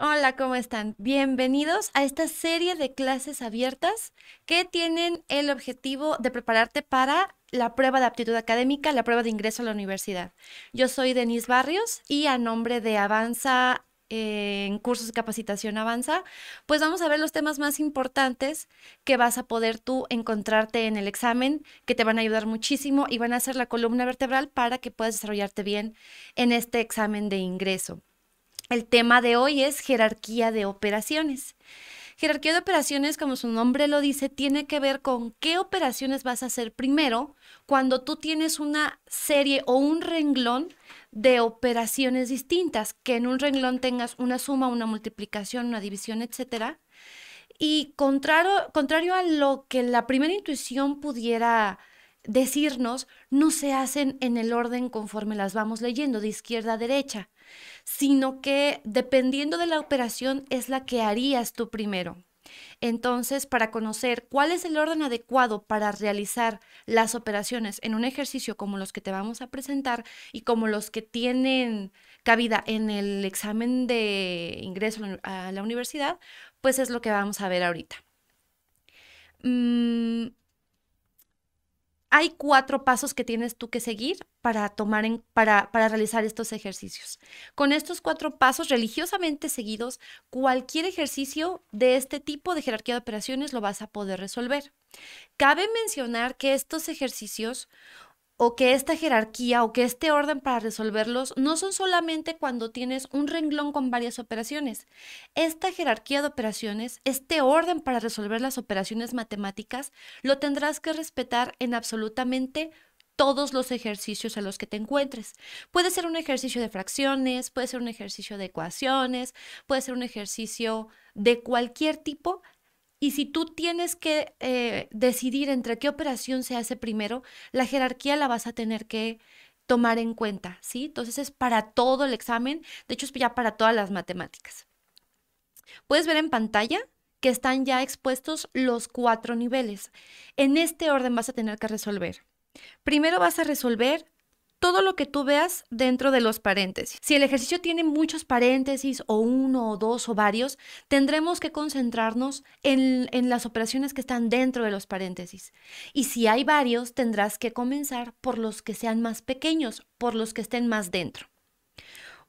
Hola, ¿cómo están? Bienvenidos a esta serie de clases abiertas que tienen el objetivo de prepararte para la prueba de aptitud académica, la prueba de ingreso a la universidad. Yo soy Denise Barrios y a nombre de Avanza eh, en cursos de capacitación Avanza, pues vamos a ver los temas más importantes que vas a poder tú encontrarte en el examen, que te van a ayudar muchísimo y van a ser la columna vertebral para que puedas desarrollarte bien en este examen de ingreso. El tema de hoy es jerarquía de operaciones. Jerarquía de operaciones, como su nombre lo dice, tiene que ver con qué operaciones vas a hacer primero cuando tú tienes una serie o un renglón de operaciones distintas, que en un renglón tengas una suma, una multiplicación, una división, etcétera. Y contrario, contrario a lo que la primera intuición pudiera decirnos, no se hacen en el orden conforme las vamos leyendo, de izquierda a derecha sino que dependiendo de la operación es la que harías tú primero. Entonces, para conocer cuál es el orden adecuado para realizar las operaciones en un ejercicio como los que te vamos a presentar y como los que tienen cabida en el examen de ingreso a la universidad, pues es lo que vamos a ver ahorita. Mm, hay cuatro pasos que tienes tú que seguir para tomar en, para, realizar estos ejercicios. Con estos cuatro pasos religiosamente seguidos, cualquier ejercicio de este tipo de jerarquía de operaciones lo vas a poder resolver. Cabe mencionar que estos ejercicios o que esta jerarquía o que este orden para resolverlos no son solamente cuando tienes un renglón con varias operaciones. Esta jerarquía de operaciones, este orden para resolver las operaciones matemáticas, lo tendrás que respetar en absolutamente todos los ejercicios a los que te encuentres. Puede ser un ejercicio de fracciones, puede ser un ejercicio de ecuaciones, puede ser un ejercicio de cualquier tipo, y si tú tienes que eh, decidir entre qué operación se hace primero, la jerarquía la vas a tener que tomar en cuenta, ¿sí? Entonces es para todo el examen, de hecho es ya para todas las matemáticas. Puedes ver en pantalla que están ya expuestos los cuatro niveles. En este orden vas a tener que resolver. Primero vas a resolver todo lo que tú veas dentro de los paréntesis. Si el ejercicio tiene muchos paréntesis o uno o dos o varios, tendremos que concentrarnos en, las operaciones que están dentro de los paréntesis. Y si hay varios, tendrás que comenzar por los que sean más pequeños, por los que estén más dentro.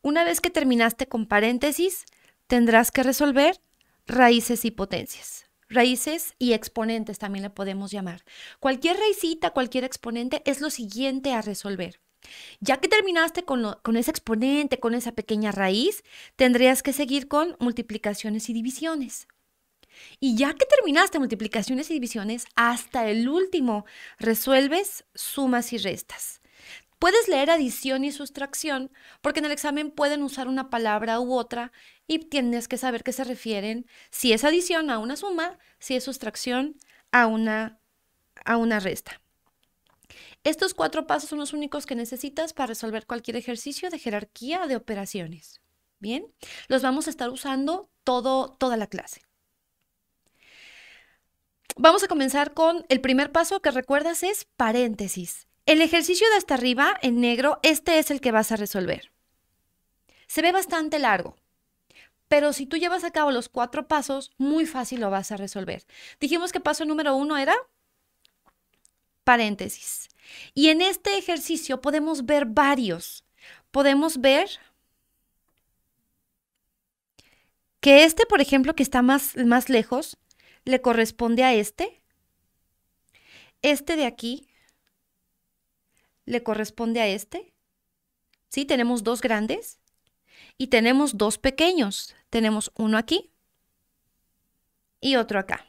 Una vez que terminaste con paréntesis, tendrás que resolver raíces y potencias. Raíces y exponentes también le podemos llamar. Cualquier raicita, cualquier exponente es lo siguiente a resolver. Ya que terminaste con, ese exponente, con esa pequeña raíz, tendrías que seguir con multiplicaciones y divisiones. Y ya que terminaste multiplicaciones y divisiones, hasta el último resuelves sumas y restas. Puedes leer adición y sustracción porque en el examen pueden usar una palabra u otra y tienes que saber qué se refieren, si es adición a una suma, si es sustracción a una, a una resta. Estos cuatro pasos son los únicos que necesitas para resolver cualquier ejercicio de jerarquía de operaciones. Bien, los vamos a estar usando todo, toda la clase. Vamos a comenzar con el primer paso que recuerdas es paréntesis. El ejercicio de hasta arriba, en negro, este es el que vas a resolver. Se ve bastante largo, pero si tú llevas a cabo los cuatro pasos, muy fácil lo vas a resolver. Dijimos que paso número uno era paréntesis. Y en este ejercicio podemos ver varios. Podemos ver que este, por ejemplo, que está más, lejos, le corresponde a este. Este de aquí le corresponde a este. ¿Sí? Tenemos dos grandes y tenemos dos pequeños. Tenemos uno aquí y otro acá.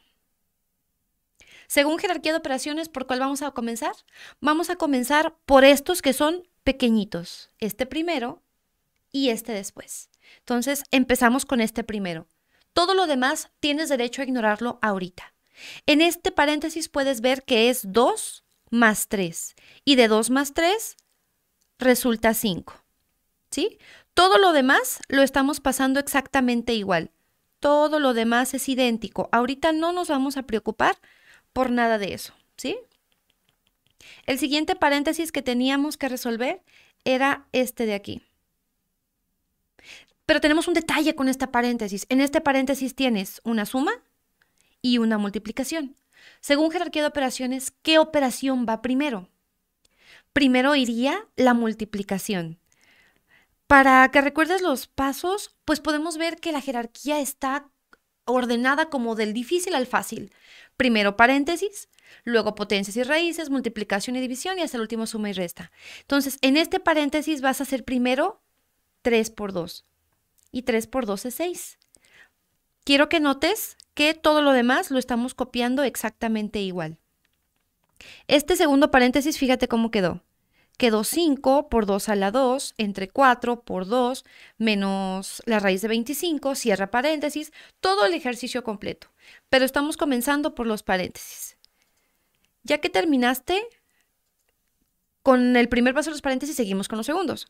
Según jerarquía de operaciones, ¿por cuál vamos a comenzar? Vamos a comenzar por estos que son pequeñitos, este primero y este después. Entonces, empezamos con este primero. Todo lo demás tienes derecho a ignorarlo ahorita. En este paréntesis puedes ver que es 2 más 3 y de 2 más 3 resulta 5. ¿Sí? Todo lo demás lo estamos pasando exactamente igual. Todo lo demás es idéntico. Ahorita no nos vamos a preocupar por nada de eso, ¿sí? El siguiente paréntesis que teníamos que resolver era este de aquí. Pero tenemos un detalle con este paréntesis. En este paréntesis tienes una suma y una multiplicación. Según jerarquía de operaciones, ¿qué operación va primero? Primero iría la multiplicación. Para que recuerdes los pasos, pues podemos ver que la jerarquía está ordenada como del difícil al fácil. Primero paréntesis, luego potencias y raíces, multiplicación y división y hasta el último suma y resta. Entonces, en este paréntesis vas a hacer primero 3 por 2 y 3 por 2 es 6. Quiero que notes que todo lo demás lo estamos copiando exactamente igual. Este segundo paréntesis, fíjate cómo quedó quedó 5 por 2 a la 2, entre 4 por 2, menos la raíz de 25, cierra paréntesis, todo el ejercicio completo. Pero estamos comenzando por los paréntesis. Ya que terminaste, con el primer paso de los paréntesis seguimos con los segundos.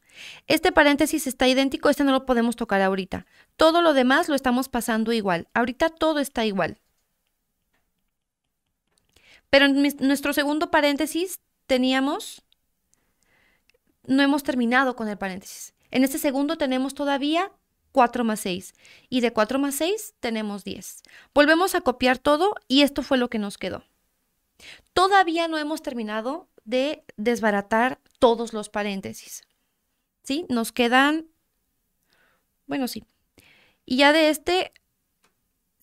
Este paréntesis está idéntico, este no lo podemos tocar ahorita. Todo lo demás lo estamos pasando igual. Ahorita todo está igual. Pero en nuestro segundo paréntesis teníamos no hemos terminado con el paréntesis. En este segundo tenemos todavía 4 más 6 y de 4 más 6 tenemos 10. Volvemos a copiar todo y esto fue lo que nos quedó. Todavía no hemos terminado de desbaratar todos los paréntesis. ¿Sí? Nos quedan, bueno, sí. Y ya de este,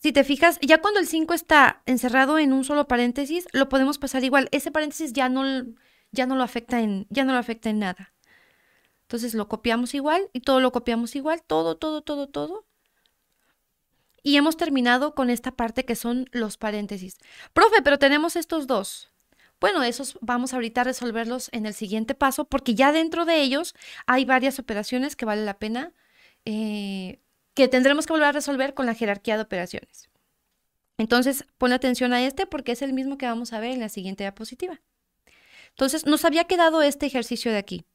si te fijas, ya cuando el 5 está encerrado en un solo paréntesis, lo podemos pasar igual. Ese paréntesis ya no, ya no lo afecta en, ya no lo afecta en nada. Entonces lo copiamos igual y todo lo copiamos igual, todo, todo, todo, todo. Y hemos terminado con esta parte que son los paréntesis. Profe, pero tenemos estos dos. Bueno, esos vamos ahorita a resolverlos en el siguiente paso porque ya dentro de ellos hay varias operaciones que vale la pena, eh, que tendremos que volver a resolver con la jerarquía de operaciones. Entonces, pon atención a este porque es el mismo que vamos a ver en la siguiente diapositiva. Entonces, nos había quedado este ejercicio de aquí.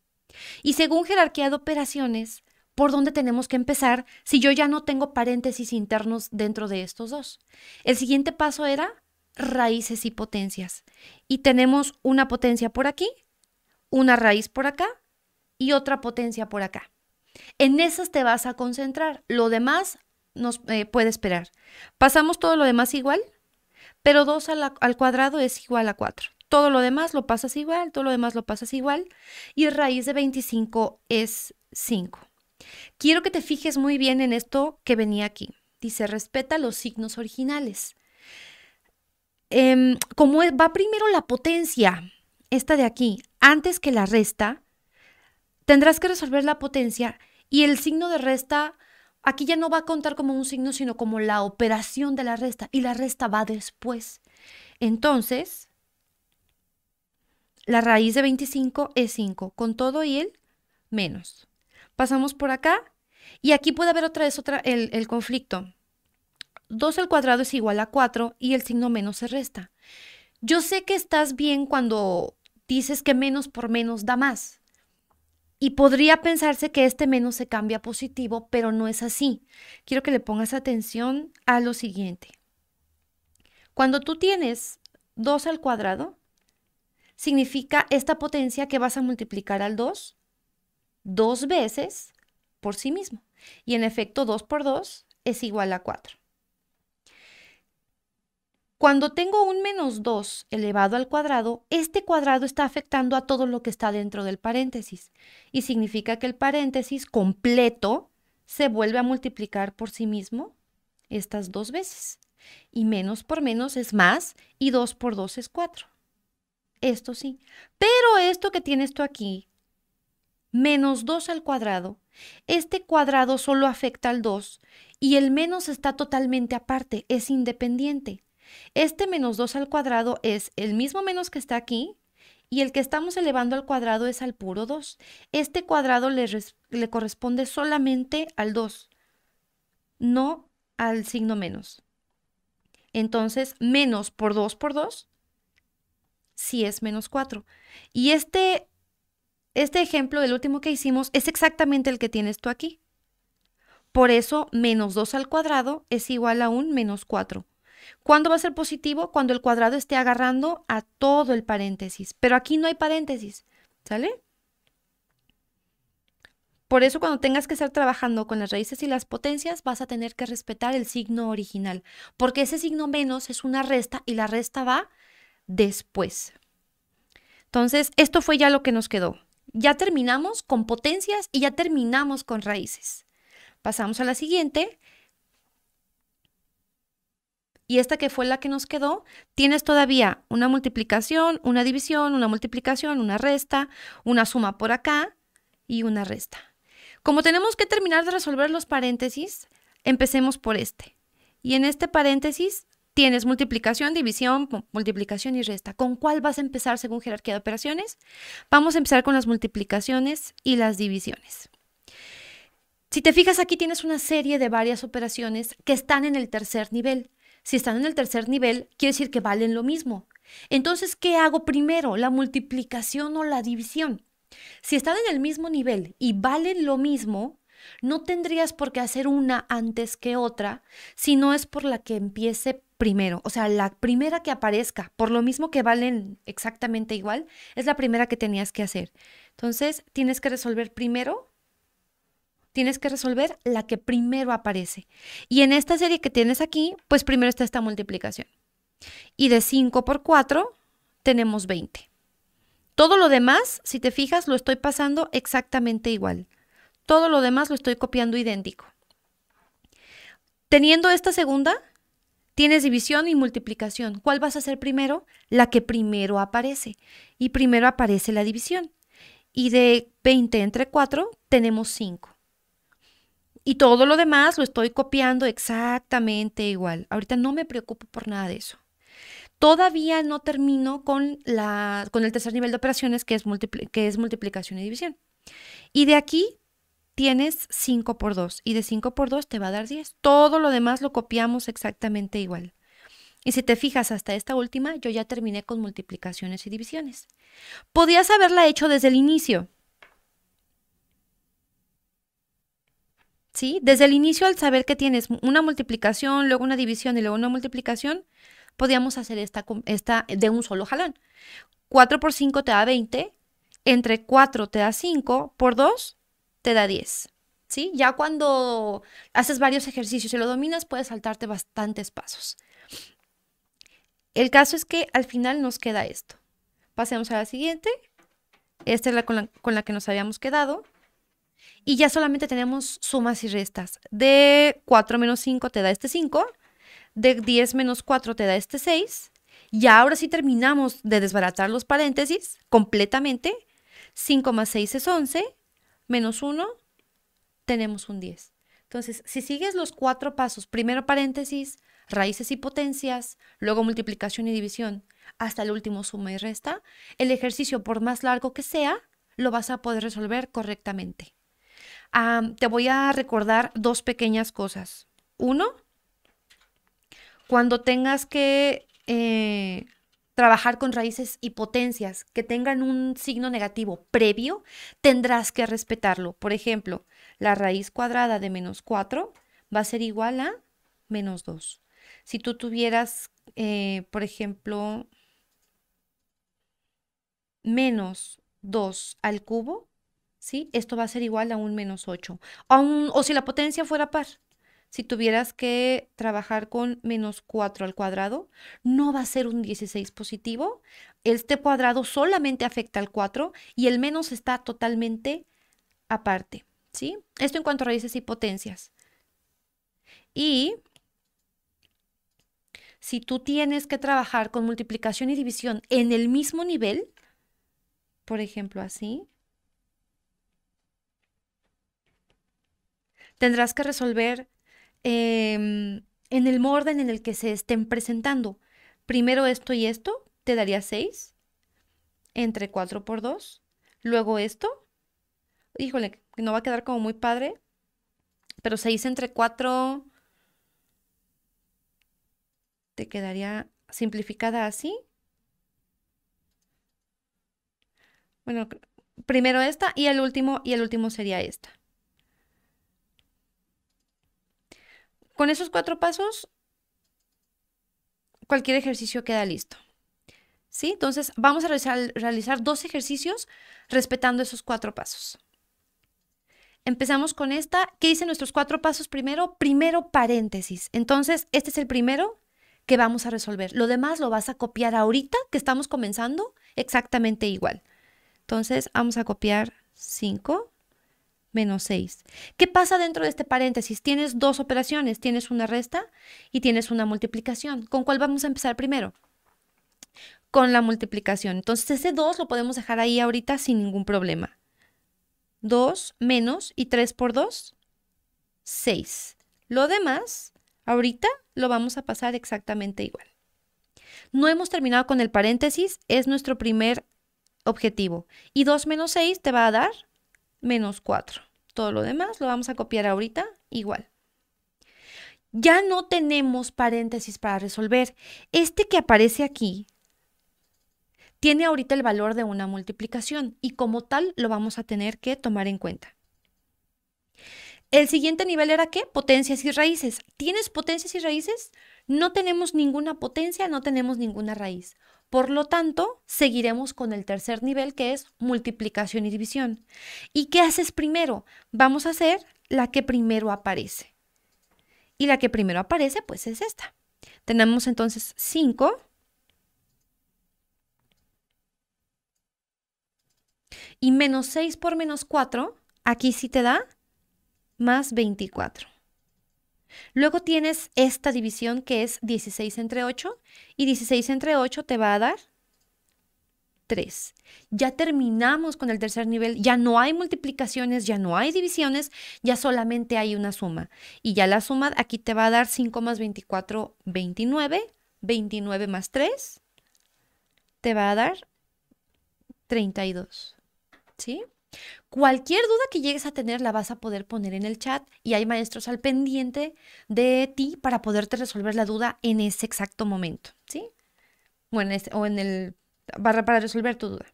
Y según jerarquía de operaciones, ¿por dónde tenemos que empezar si yo ya no tengo paréntesis internos dentro de estos dos? El siguiente paso era raíces y potencias. Y tenemos una potencia por aquí, una raíz por acá y otra potencia por acá. En esas te vas a concentrar. Lo demás nos eh, puede esperar. Pasamos todo lo demás igual, pero 2 al cuadrado es igual a 4. Todo lo demás lo pasas igual, todo lo demás lo pasas igual. Y raíz de 25 es 5. Quiero que te fijes muy bien en esto que venía aquí. Dice, respeta los signos originales. Em, como e, va primero la potencia, esta de aquí, antes que la resta, tendrás que resolver la potencia y el signo de resta aquí ya no va a contar como un signo, sino como la operación de la resta y la resta va después. Entonces, la raíz de 25 es 5, con todo y el menos. Pasamos por acá y aquí puede haber otra vez otra, el, el conflicto. 2 al cuadrado es igual a 4 y el signo menos se resta. Yo sé que estás bien cuando dices que menos por menos da más. Y podría pensarse que este menos se cambia a positivo, pero no es así. Quiero que le pongas atención a lo siguiente. Cuando tú tienes 2 al cuadrado, significa esta potencia que vas a multiplicar al 2 dos veces por sí mismo. Y en efecto, 2 por 2 es igual a 4. Cuando tengo un menos 2 elevado al cuadrado, este cuadrado está afectando a todo lo que está dentro del paréntesis. Y significa que el paréntesis completo se vuelve a multiplicar por sí mismo estas dos veces. Y menos por menos es más y 2 por 2 es 4. Esto sí. Pero esto que tienes tú aquí, menos 2 al cuadrado, este cuadrado solo afecta al 2 y el menos está totalmente aparte, es independiente. Este menos 2 al cuadrado es el mismo menos que está aquí y el que estamos elevando al cuadrado es al puro 2. Este cuadrado le, le corresponde solamente al 2, no al signo menos. Entonces, menos por 2 por 2 si es menos 4. Y este, este ejemplo, el último que hicimos, es exactamente el que tienes tú aquí. Por eso, menos 2 al cuadrado es igual a un menos 4. ¿Cuándo va a ser positivo? Cuando el cuadrado esté agarrando a todo el paréntesis. Pero aquí no hay paréntesis, ¿sale? Por eso cuando tengas que estar trabajando con las raíces y las potencias, vas a tener que respetar el signo original, porque ese signo menos es una resta y la resta va después. Entonces, esto fue ya lo que nos quedó. Ya terminamos con potencias y ya terminamos con raíces. Pasamos a la siguiente. Y esta que fue la que nos quedó, tienes todavía una multiplicación, una división, una multiplicación, una resta, una suma por acá y una resta. Como tenemos que terminar de resolver los paréntesis, empecemos por este. Y en este paréntesis Tienes multiplicación, división, multiplicación y resta. ¿Con cuál vas a empezar según jerarquía de operaciones? Vamos a empezar con las multiplicaciones y las divisiones. Si te fijas aquí tienes una serie de varias operaciones que están en el tercer nivel. Si están en el tercer nivel, quiere decir que valen lo mismo. Entonces, ¿qué hago primero? ¿La multiplicación o la división? Si están en el mismo nivel y valen lo mismo, no tendrías por qué hacer una antes que otra, si no es por la que empiece primero, o sea, la primera que aparezca, por lo mismo que valen exactamente igual, es la primera que tenías que hacer. Entonces, tienes que resolver primero, tienes que resolver la que primero aparece. Y en esta serie que tienes aquí, pues primero está esta multiplicación. Y de 5 por 4 tenemos 20. Todo lo demás, si te fijas, lo estoy pasando exactamente igual. Todo lo demás lo estoy copiando idéntico. Teniendo esta segunda, Tienes división y multiplicación. ¿Cuál vas a hacer primero? La que primero aparece. Y primero aparece la división. Y de 20 entre 4 tenemos 5. Y todo lo demás lo estoy copiando exactamente igual. Ahorita no me preocupo por nada de eso. Todavía no termino con, la, con el tercer nivel de operaciones que es, que es multiplicación y división. Y de aquí tienes 5 por 2 y de 5 por 2 te va a dar 10. Todo lo demás lo copiamos exactamente igual. Y si te fijas hasta esta última, yo ya terminé con multiplicaciones y divisiones. Podías haberla hecho desde el inicio. ¿Sí? Desde el inicio al saber que tienes una multiplicación, luego una división y luego una multiplicación, podíamos hacer esta, esta de un solo jalón. 4 por 5 te da 20, entre 4 te da 5, por 2 te da 10. ¿Sí? Ya cuando haces varios ejercicios y lo dominas, puedes saltarte bastantes pasos. El caso es que al final nos queda esto. Pasemos a la siguiente. Esta es la con, la con la que nos habíamos quedado. Y ya solamente tenemos sumas y restas. De 4 menos 5 te da este 5. De 10 menos 4 te da este 6. Y ahora sí terminamos de desbaratar los paréntesis completamente. 5 más 6 es 11 menos 1, tenemos un 10. Entonces, si sigues los cuatro pasos, primero paréntesis, raíces y potencias, luego multiplicación y división, hasta el último suma y resta, el ejercicio, por más largo que sea, lo vas a poder resolver correctamente. te voy a recordar dos pequeñas cosas. Uno, cuando tengas que eh, trabajar con raíces y potencias que tengan un signo negativo previo, tendrás que respetarlo. Por ejemplo, la raíz cuadrada de menos 4 va a ser igual a menos 2. Si tú tuvieras, eh, por ejemplo, menos 2 al cubo, ¿sí? Esto va a ser igual a un menos 8. o si la potencia fuera par, si tuvieras que trabajar con menos 4 al cuadrado, no va a ser un 16 positivo. Este cuadrado solamente afecta al 4 y el menos está totalmente aparte. ¿sí? Esto en cuanto a raíces y potencias. Y si tú tienes que trabajar con multiplicación y división en el mismo nivel, por ejemplo así, tendrás que resolver Em, en el orden en el que se estén presentando. Primero esto y esto, te daría 6 entre 4 por 2. Luego esto, híjole, no va a quedar como muy padre, pero 6 entre 4 te quedaría simplificada así. Bueno, primero esta y el último, y el último sería esta. Con esos cuatro pasos, cualquier ejercicio queda listo. ¿Sí? Entonces, vamos a realizar, dos ejercicios respetando esos cuatro pasos. Empezamos con esta. ¿Qué dicen nuestros cuatro pasos primero? Primero paréntesis. Entonces, este es el primero que vamos a resolver. Lo demás lo vas a copiar ahorita que estamos comenzando exactamente igual. Entonces, vamos a copiar cinco menos 6. ¿Qué pasa dentro de este paréntesis? Tienes dos operaciones, tienes una resta y tienes una multiplicación. ¿Con cuál vamos a empezar primero? Con la multiplicación. Entonces ese 2 lo podemos dejar ahí ahorita sin ningún problema. 2 menos y 3 por 2, 6. Lo demás, ahorita lo vamos a pasar exactamente igual. No hemos terminado con el paréntesis, es nuestro primer objetivo. Y 2 menos 6 te va a dar menos 4 todo lo demás lo vamos a copiar ahorita igual. Ya no tenemos paréntesis para resolver. Este que aparece aquí tiene ahorita el valor de una multiplicación y como tal lo vamos a tener que tomar en cuenta. El siguiente nivel era qué? Potencias y raíces. ¿Tienes potencias y raíces? No tenemos ninguna potencia, no tenemos ninguna raíz. Por lo tanto, seguiremos con el tercer nivel que es multiplicación y división. ¿Y qué haces primero? Vamos a hacer la que primero aparece. Y la que primero aparece, pues es esta. Tenemos entonces 5. Y menos 6 por menos 4, aquí sí te da más 24. Luego tienes esta división que es 16 entre 8 y 16 entre 8 te va a dar 3. Ya terminamos con el tercer nivel, ya no hay multiplicaciones, ya no hay divisiones, ya solamente hay una suma. Y ya la suma aquí te va a dar 5 más 24, 29, 29 más 3, te va a dar 32. ¿Sí? Cualquier duda que llegues a tener la vas a poder poner en el chat y hay maestros al pendiente de ti para poderte resolver la duda en ese exacto momento, ¿sí? Bueno, o en el barra para resolver tu duda.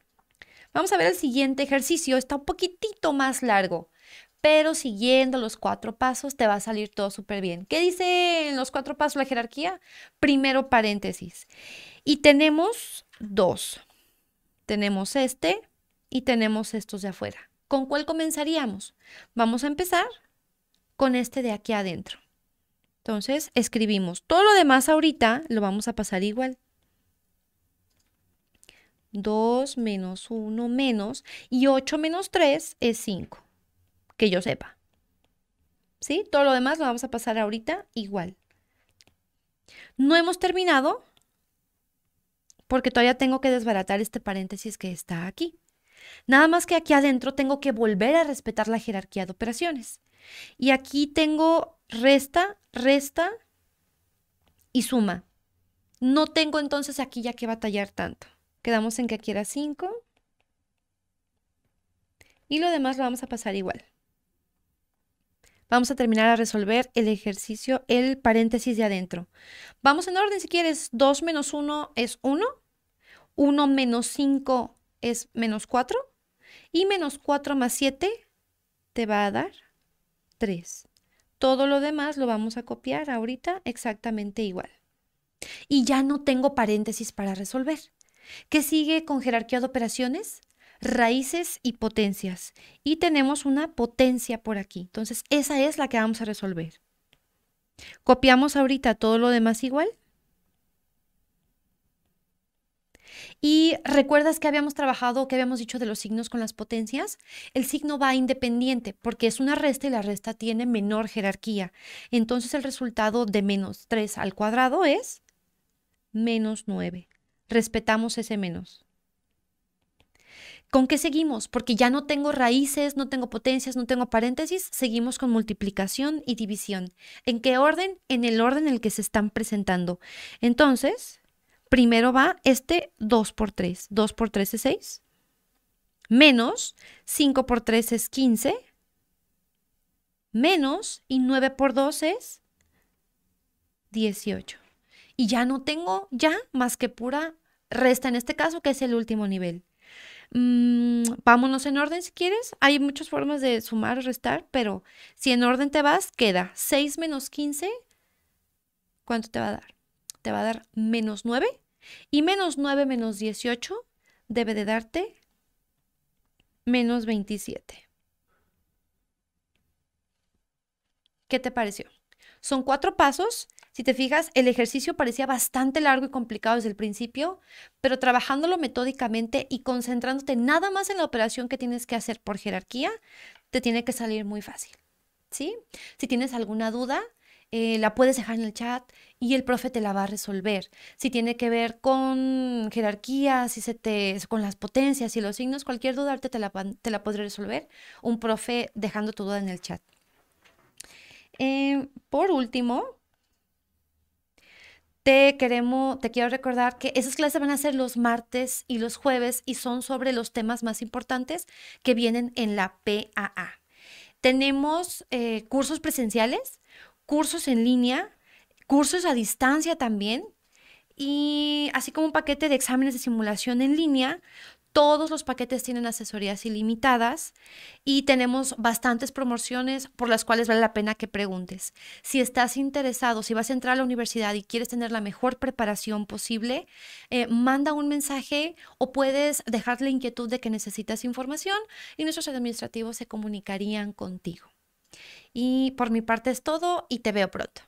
Vamos a ver el siguiente ejercicio, está un poquitito más largo, pero siguiendo los cuatro pasos te va a salir todo súper bien. ¿Qué dice en los cuatro pasos la jerarquía? Primero paréntesis. Y tenemos dos. Tenemos este, y tenemos estos de afuera. ¿Con cuál comenzaríamos? Vamos a empezar con este de aquí adentro. Entonces escribimos todo lo demás ahorita, lo vamos a pasar igual. 2 menos 1 menos y 8 menos 3 es 5, que yo sepa. ¿Sí? Todo lo demás lo vamos a pasar ahorita igual. No hemos terminado porque todavía tengo que desbaratar este paréntesis que está aquí. Nada más que aquí adentro tengo que volver a respetar la jerarquía de operaciones. Y aquí tengo resta, resta y suma. No tengo entonces aquí ya que batallar tanto. Quedamos en que aquí era 5. Y lo demás lo vamos a pasar igual. Vamos a terminar a resolver el ejercicio, el paréntesis de adentro. Vamos en orden si quieres. 2 menos 1 es 1. 1 menos 5 es menos 4. Y menos 4 más 7 te va a dar 3. Todo lo demás lo vamos a copiar ahorita exactamente igual. Y ya no tengo paréntesis para resolver. ¿Qué sigue con jerarquía de operaciones? Raíces y potencias. Y tenemos una potencia por aquí. Entonces, esa es la que vamos a resolver. Copiamos ahorita todo lo demás igual Y recuerdas que habíamos trabajado, que habíamos dicho de los signos con las potencias. El signo va independiente porque es una resta y la resta tiene menor jerarquía. Entonces el resultado de menos 3 al cuadrado es menos 9. Respetamos ese menos. ¿Con qué seguimos? Porque ya no tengo raíces, no tengo potencias, no tengo paréntesis, seguimos con multiplicación y división. ¿En qué orden? En el orden en el que se están presentando. Entonces, primero va este 2 por 3. 2 por 3 es 6. Menos 5 por 3 es 15. Menos y 9 por 2 es 18. Y ya no tengo ya más que pura resta en este caso, que es el último nivel. Mm, vámonos en orden si quieres. Hay muchas formas de sumar o restar, pero si en orden te vas, queda 6 menos 15. ¿Cuánto te va a dar? Te va a dar menos 9 y menos 9 menos 18 debe de darte menos 27. ¿Qué te pareció? Son cuatro pasos. Si te fijas, el ejercicio parecía bastante largo y complicado desde el principio, pero trabajándolo metódicamente y concentrándote nada más en la operación que tienes que hacer por jerarquía, te tiene que salir muy fácil. ¿Sí? Si tienes alguna duda, eh, la puedes dejar en el chat y el profe te la va a resolver. Si tiene que ver con jerarquías, si se con las potencias y los signos, cualquier duda te la, te la podré resolver un profe dejando tu duda en el chat. Eh, por último, te queremos, te quiero recordar que esas clases van a ser los martes y los jueves y son sobre los temas más importantes que vienen en la PAA. Tenemos eh, cursos presenciales cursos en línea, cursos a distancia también, y así como un paquete de exámenes de simulación en línea. Todos los paquetes tienen asesorías ilimitadas y tenemos bastantes promociones por las cuales vale la pena que preguntes. Si estás interesado, si vas a entrar a la universidad y quieres tener la mejor preparación posible, eh, manda un mensaje o puedes dejar la inquietud de que necesitas información y nuestros administrativos se comunicarían contigo. Y por mi parte es todo y te veo pronto.